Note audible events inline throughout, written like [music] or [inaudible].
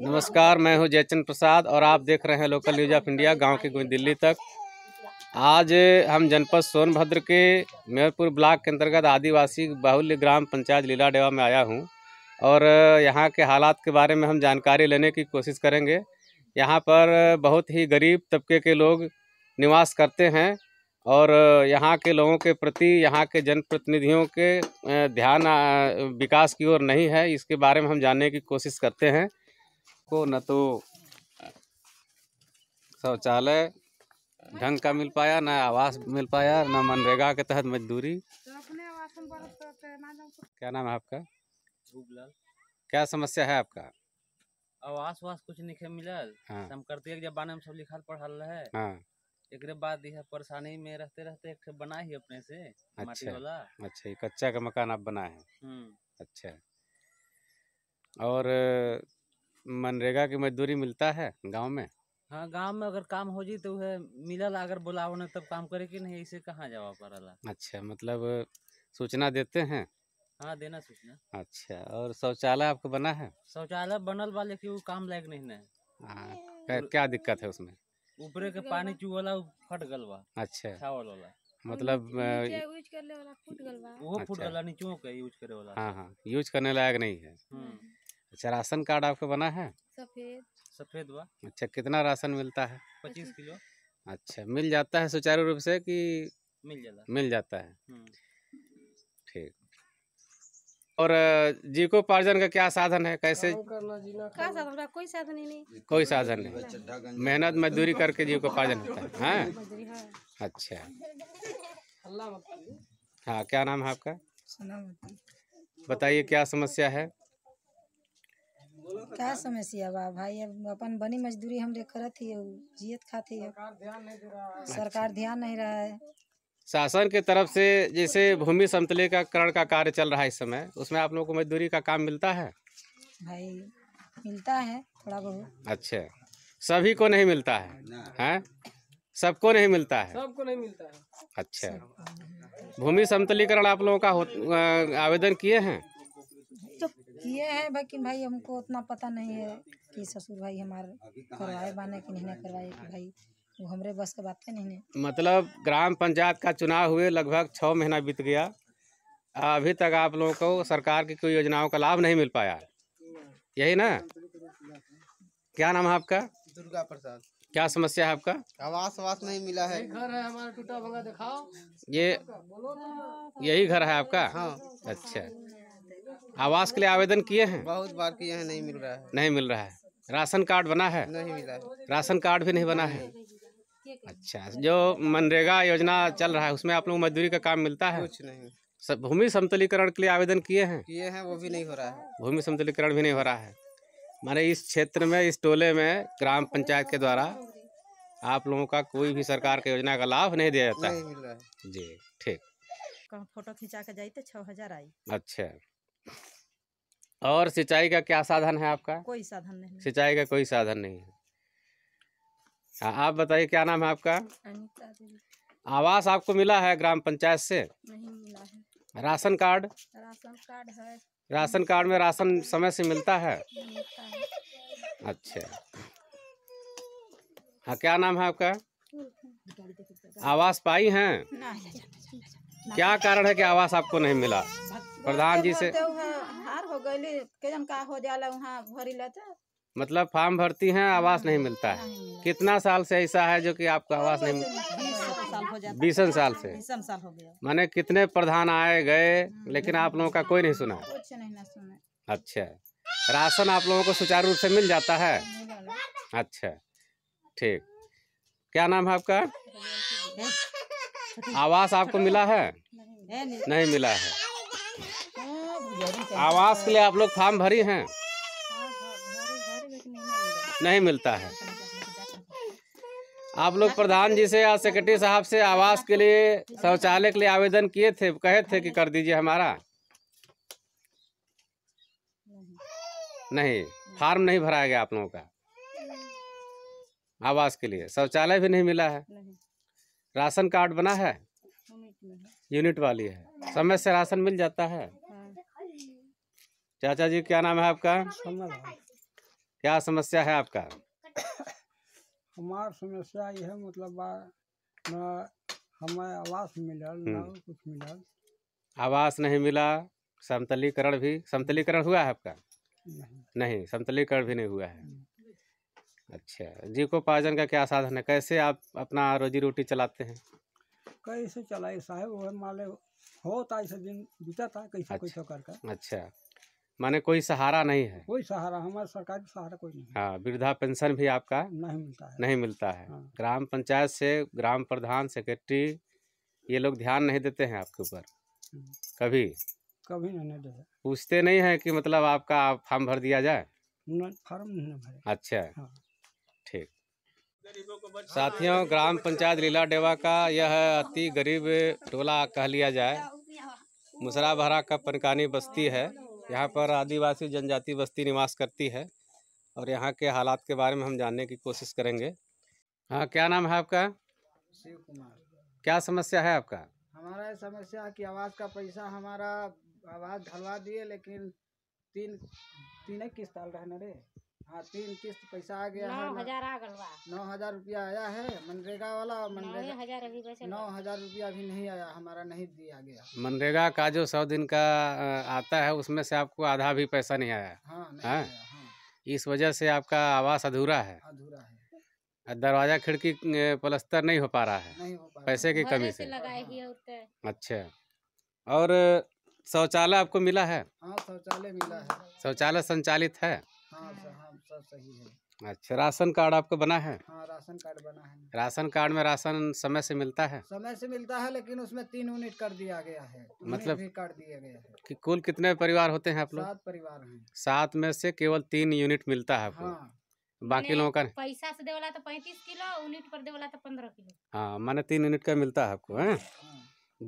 नमस्कार मैं हूं जयचंद प्रसाद और आप देख रहे हैं लोकल न्यूज ऑफ इंडिया गांव की गुंज दिल्ली तक आज हम जनपद सोनभद्र के मेरपुर ब्लॉक के अंतर्गत आदिवासी बाहुल्य ग्राम पंचायत लीला डेवा में आया हूं और यहां के हालात के बारे में हम जानकारी लेने की कोशिश करेंगे यहां पर बहुत ही गरीब तबके के लोग निवास करते हैं और यहाँ के लोगों के प्रति यहाँ के जनप्रतिनिधियों के ध्यान विकास की ओर नहीं है इसके बारे में हम जानने की कोशिश करते हैं आपको न तो शौचालय ढंग का मिल पाया ना आवास मिल पाया ना मनरेगा के तहत मजदूरी क्या नाम है आपका क्या समस्या है आपका आवास वास कुछ नहीं मिलल हाँ। हम करते जब बाने में सब लिखल पढ़ल रहे हाँ। एक बाद यह परेशानी में रहते रहते एक बना ही अपने से अच्छा, वाला अच्छा कच्चा का मकान आप बनाए हैं हम्म। अच्छा और मनरेगा की मजदूरी मिलता है गांव में हाँ गांव में अगर काम हो जाए तो वह मिलल अगर बुलाओ ना तब काम करे की नहीं इसे कहाँ जावा पड़ा अच्छा मतलब सूचना देते हैं हाँ देना सूचना अच्छा और शौचालय आपको बना है शौचालय बनल वाले की वो काम लायक नहीं है हाँ क्या दिक्कत है उसमें ऊपर के पानी चूहला फट गल अच्छा चावल वाला मतलब यूज करने वाला फूट गल वो फूट अच्छा। गल नीचे हाँ हाँ यूज करने लायक नहीं है हम्म। अच्छा राशन कार्ड आपका बना है सफेद सफेद हुआ अच्छा कितना राशन मिलता है पच्चीस किलो अच्छा मिल जाता है सुचारू रूप से कि मिल जाता मिल जाता है हम्म। ठीक और पार्जन का क्या साधन है कैसे कोई साधन ही नहीं कोई साधन नहीं मेहनत मजदूरी करके पार्जन होता है हाँ, हाँ। अच्छा हाँ क्या नाम है आपका बताइए क्या समस्या है क्या समस्या बा भाई अब अपन बनी मजदूरी हम करत ही जियत खाती है अच्छा। सरकार ध्यान नहीं रहा है शासन के तरफ से जैसे भूमि समतलीकरण का, का कार्य चल रहा है इस समय उसमें आप लोगों को मजदूरी का काम मिलता है भाई मिलता है थोड़ा बहुत अच्छा सभी को नहीं मिलता है हैं सबको नहीं मिलता है सबको नहीं मिलता है अच्छा भूमि समतलीकरण आप लोगों का आवेदन किए हैं किए हैं बाकी भाई हमको उतना पता नहीं है कि ससुर भाई हमारे करवाए बाने कि नहीं करवाए कि भाई वो हमरे बस के बात है नहीं है मतलब ग्राम पंचायत का चुनाव हुए लगभग छः महीना बीत गया अभी तक आप लोगों को सरकार की कोई योजनाओं का लाभ नहीं मिल पाया यही ना क्या नाम है आपका दुर्गा प्रसाद क्या समस्या है आपका आवास वास नहीं मिला है घर है हमारा टूटा भंगा दिखाओ ये यही घर है आपका हाँ अच्छा आवास के लिए आवेदन किए हैं बहुत बार किए हैं नहीं मिल रहा है नहीं मिल रहा है राशन कार्ड बना है नहीं मिला है राशन कार्ड भी नहीं बना है अच्छा जो मनरेगा योजना चल रहा है उसमें आप लोग मजदूरी का काम मिलता है कुछ नहीं सब भूमि समतलीकरण के लिए आवेदन किए हैं किए हैं वो भी नहीं हो रहा है भूमि समतलीकरण भी नहीं हो रहा है मैंने इस क्षेत्र में इस टोले में ग्राम पंचायत के द्वारा आप लोगों का कोई भी सरकार के योजना का लाभ नहीं दिया जाता नहीं मिल रहा है जी ठीक फोटो खिंचा के जाई तो छः हजार आई अच्छा और सिंचाई का क्या साधन है आपका कोई साधन नहीं सिंचाई का कोई साधन नहीं है हाँ, आप बताइए क्या नाम है आपका आवास आपको मिला है ग्राम पंचायत से नहीं मिला है राशन कार्ड राशन कार्ड है राशन कार्ड में राशन समय से मिलता है, मिलता है। अच्छा हाँ क्या नाम है आपका आवास पाई है क्या कारण है कि आवास आपको नहीं मिला प्रधान जी से हार हो का हो भरी लेते तो। मतलब फॉर्म भरती हैं आवास नहीं मिलता है कितना साल से ऐसा है जो कि आपको आवास नहीं मिलता बीसन साल से मैंने कितने प्रधान आए गए हम्म। लेकिन आप लोगों का कोई नहीं सुना अच्छा राशन आप लोगों को सुचारू रूप से मिल जाता है अच्छा ठीक क्या नाम है आपका आवास आपको मिला है नहीं मिला है आवास के लिए आप लोग फार्म भरी हैं नहीं मिलता है आप लोग प्रधान जी से या सेक्रेटरी साहब से आवास के लिए शौचालय के लिए आवेदन किए थे कहे थे कि कर दीजिए हमारा नहीं फार्म नहीं भराया गया आप लोगों का आवास के लिए शौचालय भी नहीं मिला है राशन कार्ड बना है यूनिट वाली है समय से राशन मिल जाता है चाचा जी क्या नाम है आपका क्या समस्या है आपका हमार समस्या यह मतलब ना हमें आवास मिलल ना हम्म। कुछ मिलल आवास नहीं मिला समतलीकरण भी समतलीकरण हुआ है आपका नहीं, नहीं समतलीकरण भी नहीं हुआ है हम्म। अच्छा जीविकोपार्जन का क्या साधन है कैसे आप अपना रोजी रोटी चलाते हैं कैसे चलाए साहब वह माले होता ऐसे दिन बीता था कैसे अच्छा, कैसे करके अच्छा माने कोई सहारा नहीं है कोई सहारा हमारे सरकार का सहारा कोई नहीं हाँ वृद्धा पेंशन भी आपका नहीं मिलता है नहीं मिलता है हाँ। ग्राम पंचायत से ग्राम प्रधान सेक्रेटरी ये लोग ध्यान नहीं देते हैं आपके ऊपर हाँ। कभी कभी नहीं देते पूछते नहीं है कि मतलब आपका फॉर्म भर दिया जाए फॉर्म नहीं भरे अच्छा हाँ। साथियों ग्राम पंचायत लीला डेवा का यह अति गरीब टोला कह लिया जाए मुसरा भरा का पनकानी बस्ती है यहाँ पर आदिवासी जनजाति बस्ती निवास करती है और यहाँ के हालात के बारे में हम जानने की कोशिश करेंगे हाँ क्या नाम है आपका शिव कुमार क्या समस्या है आपका हमारा समस्या कि आवाज़ का पैसा हमारा आवाज़ ढलवा दिए लेकिन तीन तीन किस्त रहने रे हाँ तीन किस्त पैसा आ गया नौ हजार आ गल नौ हजार रुपया आया है मनरेगा वाला मनरेगा हजार अभी बचे नौ हजार रुपया अभी नहीं आया हमारा नहीं दिया गया मनरेगा का जो सौ दिन का आता है उसमें से आपको आधा भी पैसा नहीं आया हाँ, नहीं हाँ? हाँ। इस वजह से आपका आवास अधूरा है अधूरा है दरवाजा खिड़की पलस्तर नहीं हो पा रहा है नहीं हो पा पैसे की कमी से अच्छा और शौचालय आपको मिला है हाँ शौचालय मिला है शौचालय संचालित है सब सही है अच्छा राशन कार्ड आपका बना है हाँ राशन कार्ड बना है राशन कार्ड में राशन समय से मिलता है समय से मिलता है लेकिन उसमें तीन यूनिट कर दिया गया है मतलब भी कर दिया गया है कि कुल कितने परिवार होते हैं आप लोग सात परिवार हैं सात में से केवल तीन यूनिट मिलता है आपको हाँ। बाकी लोगों का पैसा से देवला तो पैंतीस किलो यूनिट पर देवला तो पंद्रह किलो हाँ मैंने तीन यूनिट का मिलता है आपको है हाँ।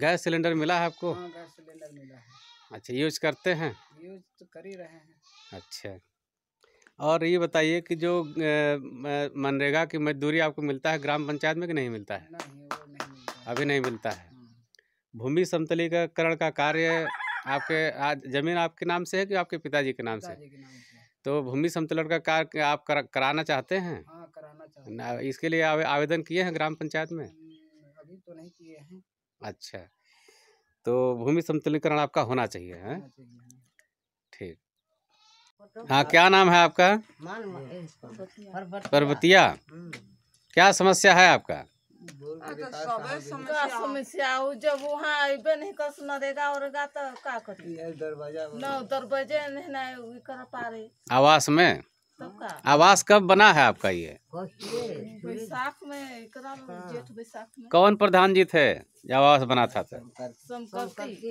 गैस सिलेंडर मिला है आपको हाँ, गैस सिलेंडर मिला है अच्छा यूज करते हैं यूज तो कर ही रहे हैं अच्छा और ये बताइए कि जो मनरेगा की मजदूरी आपको मिलता है ग्राम पंचायत में कि नहीं मिलता है अभी नहीं मिलता है हाँ। भूमि समतलीकरण का कार्य आपके आज जमीन आपके नाम से है कि आपके पिताजी के नाम से तो भूमि समतलन का कार्य आप कर, कराना चाहते हैं हाँ, कराना चाहते इसके लिए आवेदन किए हैं ग्राम पंचायत में हम्म, अभी तो नहीं किए हैं अच्छा तो भूमि समतलीकरण आपका होना चाहिए है हाँ क्या नाम है आपका पर्वतिया क्या समस्या है आपका समस्या हो जब वहाँ आईबे नहीं कर सुना देगा और का तो का दरवाजा नौ दरवाजे नहीं ना कर पा रहे आवास में आवास कब बना है आपका ये बैसाख में कौन प्रधान जी थे आवास बना था तो।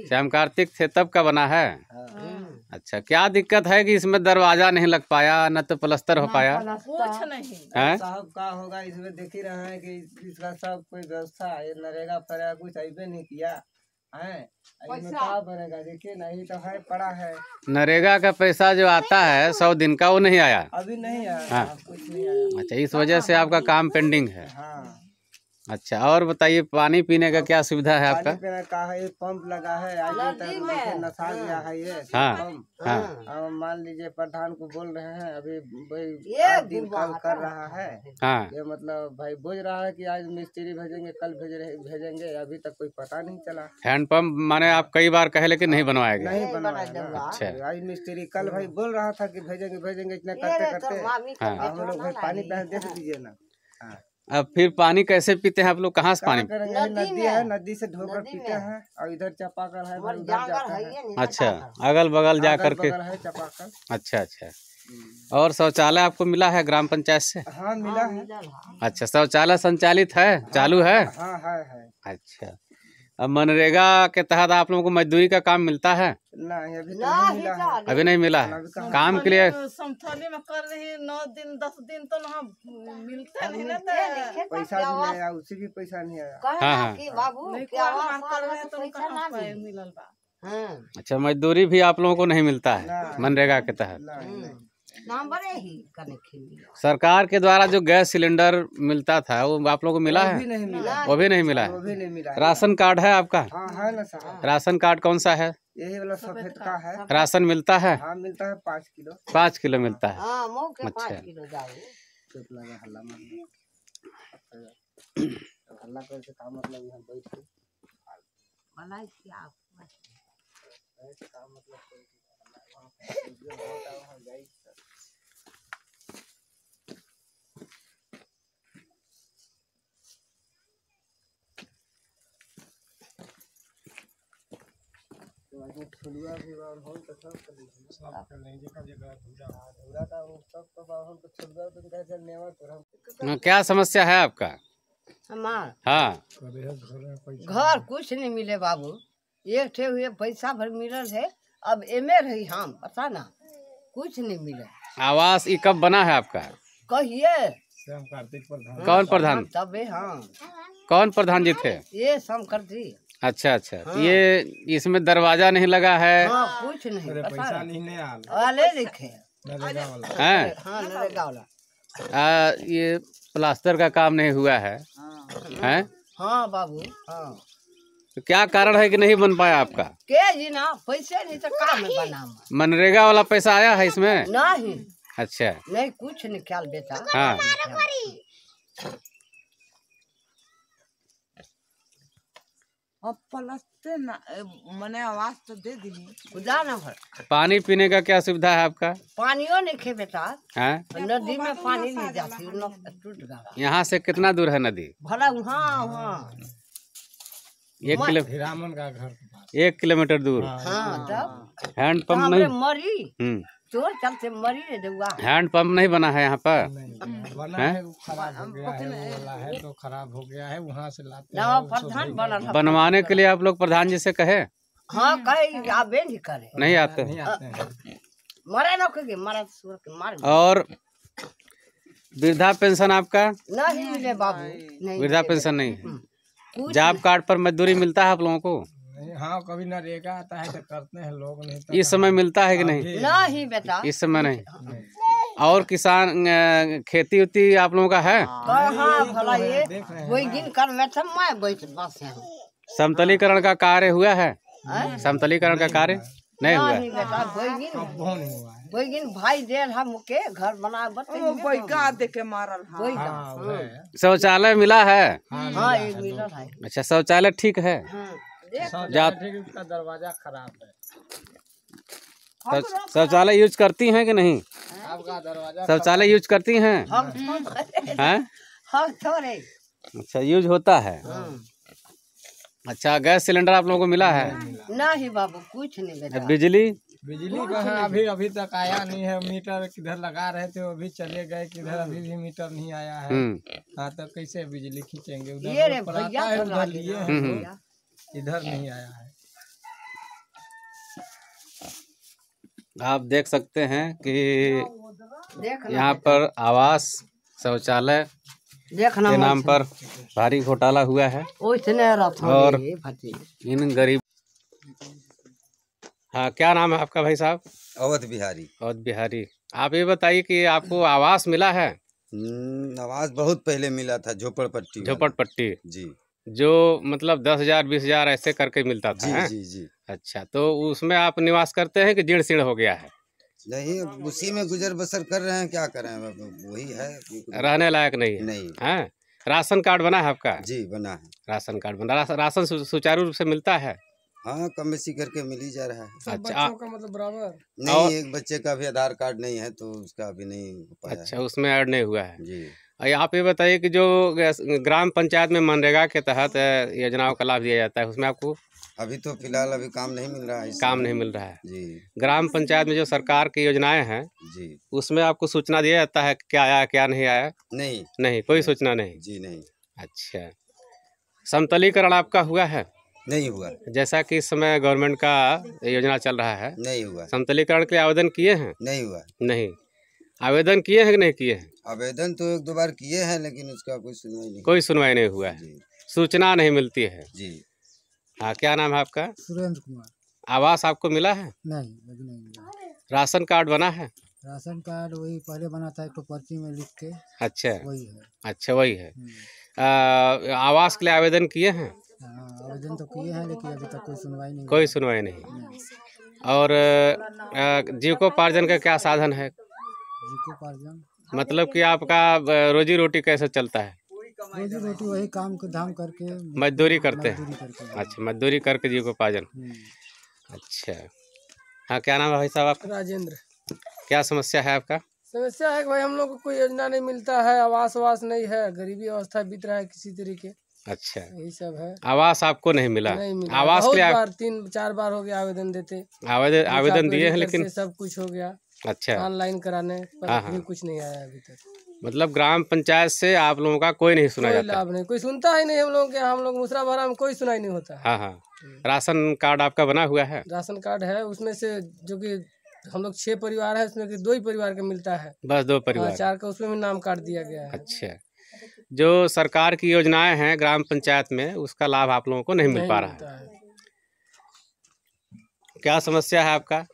श्याम कार्तिक थे तब का बना है हाँ। अच्छा क्या दिक्कत है कि इसमें दरवाजा नहीं लग पाया न तो प्लस्तर हो पाया कुछ नहीं हाँ? साहब का होगा इसमें देख ही रहे हैं कि इसका सब कोई व्यवस्था नरेगा पर कुछ नहीं किया तो नरेगा का पैसा जो आता है सौ दिन का वो नहीं आया अभी नहीं आया हाँ। नहीं आया अच्छा इस वजह से आपका काम पेंडिंग है हाँ। अच्छा और बताइए पानी पीने का क्या सुविधा है आपका का है पंप लगा है नशा गया है ये हाँ, हाँ। मान लीजिए प्रधान को बोल रहे हैं अभी भाई दिन काम कर रहा है हाँ। ये मतलब भाई बोझ रहा है कि आज मिस्त्री भेजेंगे कल भेज रहे भेजेंगे अभी तक कोई पता नहीं चला हैंड पंप माने आप कई बार कहे लेकिन नहीं हाँ, बनवाएंगे नहीं बनवाएगा अच्छा। आज मिस्त्री कल भाई बोल रहा था की भेजेंगे भेजेंगे इतना करते तो करते हाँ। हम लोग भाई पानी पहन दे दीजिए ना अब फिर पानी कैसे पीते हैं आप लोग कहाँ से पानी नदी है नदी से धोकर पीते हैं और इधर चपाकल है उधर जाता है अच्छा अगल बगल जा करके चपाकल अच्छा अच्छा हम्म। और शौचालय आपको मिला है ग्राम पंचायत से हाँ मिला है हाँ, अच्छा शौचालय संचालित है चालू है हाँ, हाँ, अच्छा अब मनरेगा के तहत आप लोगों को मजदूरी का काम मिलता है नहीं अभी तो नहीं मिला है अभी नहीं मिला है काम के लिए समथली में कर रही नौ दिन दस दिन तो ना नहीं ना पैसा नहीं आया उसी भी पैसा नहीं आया हाँ हाँ।, तो हाँ अच्छा मजदूरी भी आप लोगों को नहीं मिलता है मनरेगा के तहत सरकार के द्वारा जो गैस सिलेंडर मिलता था वो आप लोगों को मिला है वो भी नहीं मिला है राशन कार्ड है आपका हाँ, राशन कार्ड कौन सा है यही वाला सफेद का है राशन मिलता है हाँ मिलता है पाँच किलो पाँच किलो मिलता है हाँ, अच्छा [clears throat] हल्ला करके का मतलब यहाँ बैठ के तो, तो, तो, तो क्या समस्या है आपका हाँ घर कुछ नहीं मिले बाबू एक ठे हुए पैसा भर मिलल है अब एमे रही हम पता ना कुछ नहीं मिले आवास ये कब बना है आपका कहिए कौन प्रधान तब हम कौन प्रधान जी थे ये शंकर जी अच्छा अच्छा हाँ। ये इसमें दरवाजा नहीं लगा है हाँ, हाँ कुछ नहीं पैसा नहीं, नहीं वाले लिखे हैं हाँ, हाँ ये प्लास्टर का काम नहीं हुआ है हाँ। हैं हाँ बाबू तो क्या कारण है कि नहीं बन पाया आपका के जी ना पैसे नहीं तो काम बना मनरेगा वाला पैसा आया है इसमें नहीं अच्छा नहीं कुछ नहीं ख्याल बेटा हाँ मैंने आवाज तो दे दी पानी पीने का क्या सुविधा है आपका पानी नहीं खे बेटा हाँ? नदी में पानी नहीं जाती यहाँ से कितना दूर है नदी भला वहाँ वहाँ एक किलोमीटर एक किलोमीटर दूर हाँ, हाँ, पंप तो नहीं मरी हम्म। चोर चल से मरी रे देगा हैंड पंप नहीं बना है यहाँ पर तो खराब हो गया है वहाँ से प्रधान बनवाने के लिए आप लोग प्रधान जी से कहे हाँ कहे आप नहीं करे नहीं आते मरे ना कहे मरा सुर के मार और वृद्धा पेंशन आपका नहीं मिले बाबू वृद्धा पेंशन नहीं हम्म। जॉब कार्ड पर मजदूरी मिलता है आप लोगों को हाँ कभी नरेगा आता है तो करते हैं लोग नहीं तो इस समय मिलता है कि नहीं नहीं बेटा इस समय नहीं और किसान खेती उती आप लोगों का है हाँ, हाँ, हाँ, तो समतलीकरण का कार्य हुआ है समतलीकरण का कार्य नहीं हुआ दिन भाई देर के घर मारल शौचालय मिला है हाँ, हाँ, मिला है अच्छा शौचालय ठीक है हाँ। उसका दरवाजा खराब है शौचालय यूज करती हैं कि नहीं शौचालय यूज करती हैं हैं अच्छा यूज होता है हाँ। अच्छा गैस सिलेंडर आप लोगों को मिला है नहीं बाबू कुछ नहीं मिला बिजली बिजली का है अभी अभी तक आया नहीं है मीटर किधर लगा रहे थे वो भी चले गए किधर हाँ। अभी भी मीटर नहीं आया है हम्म। हाँ तो कैसे बिजली खींचेंगे उधर लिए हैं हम्म, इधर नहीं आया है आप देख सकते हैं कि यहाँ पर आवास शौचालय के नाम पर भारी घोटाला हुआ है और इन गरीब हाँ क्या नाम है आपका भाई साहब अवध बिहारी अवध बिहारी आप ये बताइए कि आपको आवास मिला है हम्म, आवास बहुत पहले मिला था झोपड़पट्टी झोपड़पट्टी जी जो मतलब दस हजार बीस हजार ऐसे करके मिलता था जी जी जी अच्छा तो उसमें आप निवास करते हैं कि जीर्ण सीढ़ हो गया है नहीं उसी में गुजर बसर कर रहे हैं क्या करें वही है रहने लायक नहीं है नहीं है राशन कार्ड बना है आपका जी बना है राशन कार्ड बना राशन सुचारू रूप से मिलता है हाँ कम बेसी करके मिल ही जा रहा है अच्छा बच्चों का मतलब बराबर नहीं एक बच्चे का भी आधार कार्ड नहीं है तो उसका भी नहीं अच्छा उसमें ऐड नहीं हुआ है जी यहाँ पे बताइए कि जो ग्राम पंचायत में मनरेगा के तहत योजनाओं का लाभ दिया जाता है उसमें आपको अभी तो फिलहाल अभी काम नहीं मिल रहा है काम नहीं मिल रहा है जी ग्राम पंचायत में जो सरकार की योजनाएं हैं जी उसमें आपको सूचना दिया जाता है क्या आया क्या नहीं आया नहीं नहीं कोई सूचना नहीं जी नहीं अच्छा समतलीकरण आपका हुआ है नहीं हुआ जैसा कि इस समय गवर्नमेंट का योजना चल रहा है नहीं हुआ समतलीकरण के आवेदन किए हैं नहीं हुआ नहीं आवेदन किए हैं कि नहीं किए हैं आवेदन तो एक दो बार किए हैं लेकिन उसका कोई सुनवाई नहीं कोई सुनवाई नहीं हुआ है सूचना नहीं मिलती है जी हाँ क्या नाम है आपका सुरेंद्र कुमार आवास आपको मिला है नहीं अभी नहीं मिला राशन कार्ड बना है राशन कार्ड वही पहले बना था एक तो पर्ची में लिख के अच्छा वही है अच्छा वही है हम्म। आवास के लिए आवेदन किए हैं हाँ, आवेदन तो किए हैं लेकिन अभी तक कोई सुनवाई नहीं कोई सुनवाई नहीं। और जीविकोपार्जन का क्या साधन है मतलब कि आपका रोजी रोटी कैसे चलता है रोजी रोटी वही काम को धाम करके मजदूरी करते हैं अच्छा मजदूरी करके जी को पाजन हम्म। अच्छा हाँ क्या नाम है भाई साहब आपका राजेंद्र क्या समस्या है आपका समस्या है कि भाई हम लोग को कोई योजना नहीं मिलता है आवास वास नहीं है गरीबी अवस्था बीत रहा है किसी तरीके अच्छा यही सब है आवास आपको नहीं मिला नहीं मिला आवास के आप... बार तीन चार बार हो गया आवेदन देते आवेदन आवेदन दिए हैं लेकिन सब कुछ हो गया अच्छा ऑनलाइन कराने पर हाँ, हाँ। कुछ नहीं आया अभी तक मतलब ग्राम पंचायत से आप लोगों का कोई नहीं सुना कोई जाता नहीं कोई सुनता ही नहीं हम लोग के हम लोग मुसरा भरा में कोई सुनाई नहीं होता हाँ हाँ हम्म। राशन कार्ड आपका बना हुआ है राशन कार्ड है उसमें से जो कि हम लोग छह परिवार है उसमें दो ही परिवार का मिलता है बस दो हाँ, परिवार चार का उसमें भी नाम काट दिया गया है अच्छा जो सरकार की योजनाएं हैं ग्राम पंचायत में उसका लाभ आप लोगों को नहीं मिल पा रहा है क्या समस्या है आपका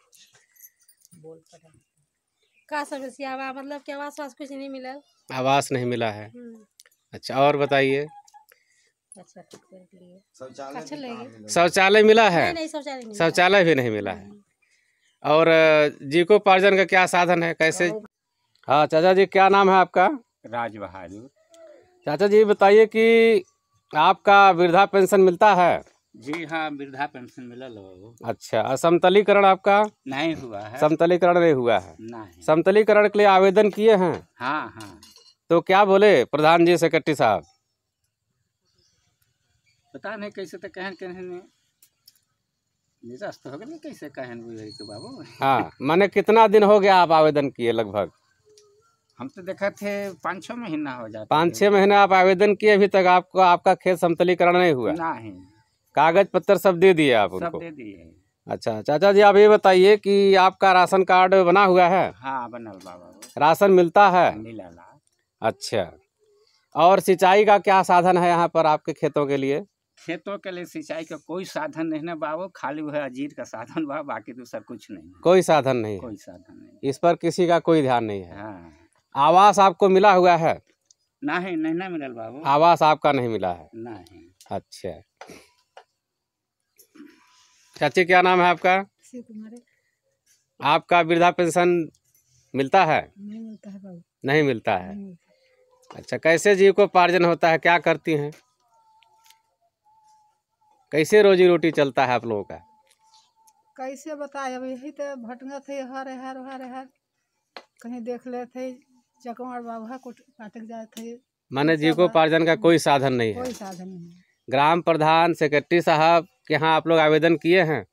का समस्या मतलब कि आवास वास कुछ नहीं मिला आवास नहीं मिला है हम्म। अच्छा और बताइए अच्छा, अच्छा शौचालय मिला है शौचालय भी नहीं मिला है हम्म। और जीविकोपार्जन का क्या साधन है कैसे हाँ चाचा जी क्या नाम है आपका राज बहादुर चाचा जी बताइए कि आपका वृद्धा पेंशन मिलता है जी हाँ वृद्धा पेंशन मिलल लो अच्छा और समतलीकरण आपका नहीं हुआ है समतलीकरण नहीं हुआ है नहीं समतलीकरण के लिए आवेदन किए हैं हाँ हाँ तो क्या बोले प्रधान जी सेक्रेटरी साहब पता नहीं कैसे तो कहन कहन तो हो गया कैसे कहन बुझे तो बाबू हाँ मैंने कितना दिन हो गया आप आवेदन किए लगभग हम तो देखा थे पाँच छः महीना हो जाए पाँच छः महीना आप आवेदन किए अभी तक आपको आपका खेत समतलीकरण नहीं हुआ नहीं कागज पत्तर सब दे दिए आप उनको सब दे दिए अच्छा चाचा जी आप ये बताइए कि आपका राशन कार्ड बना हुआ है हाँ बना बाबा राशन मिलता है मिला अच्छा और सिंचाई का क्या साधन है यहाँ पर आपके खेतों के लिए खेतों के लिए सिंचाई का कोई साधन नहीं है बाबू खाली है अजीर का साधन बा बाकी दूसरा तो कुछ नहीं कोई साधन नहीं कोई साधन नहीं इस पर किसी का कोई ध्यान नहीं है हाँ। आवास आपको मिला हुआ है नहीं नहीं ना मिला बाबू आवास आपका नहीं मिला है नहीं अच्छा चाची क्या नाम है आपका आपका वृद्धा पेंशन मिलता है नहीं मिलता है नहीं मिलता है अच्छा कैसे जीव को पार्जन होता है क्या करती हैं कैसे रोजी रोटी चलता है आप लोगों का कैसे बताए अब यही तो भटंगा थे हर हर हर हर कहीं देख ले थे बाबा काटक जाए थे माने जीव को पार्जन का कोई साधन नहीं है कोई साधन नहीं ग्राम प्रधान सेक्रेटरी साहब कि हाँ आप लोग आवेदन किए हैं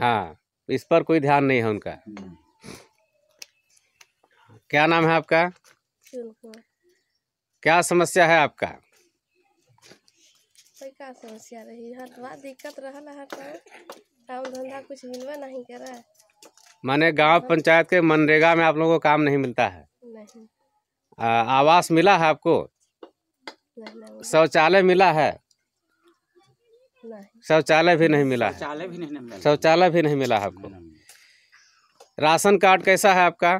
हाँ इस पर कोई ध्यान नहीं है उनका क्या नाम है आपका क्या समस्या है आपका समस्या रही दिक्कत काम धंधा कुछ मिलवा नहीं करा माने गांव पंचायत के मनरेगा में आप लोगों को काम नहीं मिलता है नहीं आ, आवास मिला है आपको शौचालय मिला है शौचालय भी नहीं मिला शौचालय भी नहीं मिला शौचालय भी नहीं मिला आपको राशन कार्ड कैसा है आपका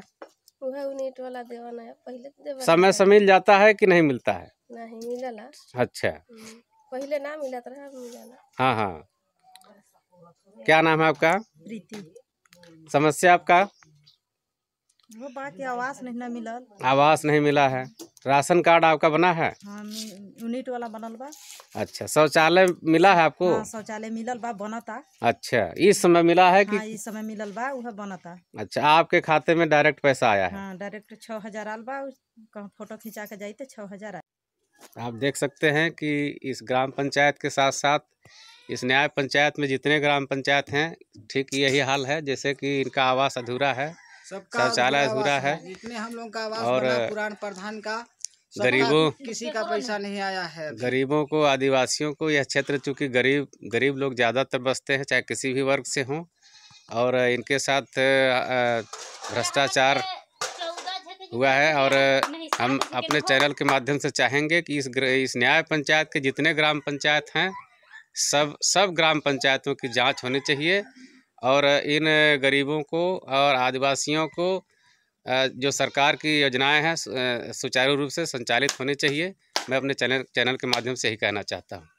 वाला है पहले तो समय से मिल जाता है कि नहीं मिलता है नहीं मिला अच्छा हम्म। पहले ना मिला था मिला हाँ हाँ क्या नाम है आपका प्रीति समस्या आपका आवास नहीं आवास नहीं मिला है राशन कार्ड आपका बना है हाँ, यूनिट वाला बनल बा अच्छा शौचालय मिला है आपको हाँ, शौचालय मिलल बा बनता अच्छा इस समय मिला है कि हाँ, इस समय मिलल बा वह बनता अच्छा आपके खाते में डायरेक्ट पैसा आया है हाँ, डायरेक्ट छः हजार आल बा फोटो खिंचा के जाए तो छः हजार आप देख सकते हैं कि इस ग्राम पंचायत के साथ साथ इस न्याय पंचायत में जितने ग्राम पंचायत हैं ठीक यही हाल है जैसे कि इनका आवास अधूरा है शौचालय अधूरा है जितने हम लोग का आवास और पुरान प्रधान का गरीबों किसी का पैसा नहीं आया है गरीबों को आदिवासियों को यह क्षेत्र चूँकि गरीब गरीब लोग ज़्यादातर बसते हैं चाहे किसी भी वर्ग से हों और इनके साथ भ्रष्टाचार हुआ है और हम अपने चैनल के माध्यम से चाहेंगे कि इस इस न्याय पंचायत के जितने ग्राम पंचायत हैं सब सब ग्राम पंचायतों की जांच होनी चाहिए और इन गरीबों को और आदिवासियों को जो सरकार की योजनाएं हैं सुचारू रूप से संचालित होनी चाहिए मैं अपने चैनल चैनल के माध्यम से यही कहना चाहता हूँ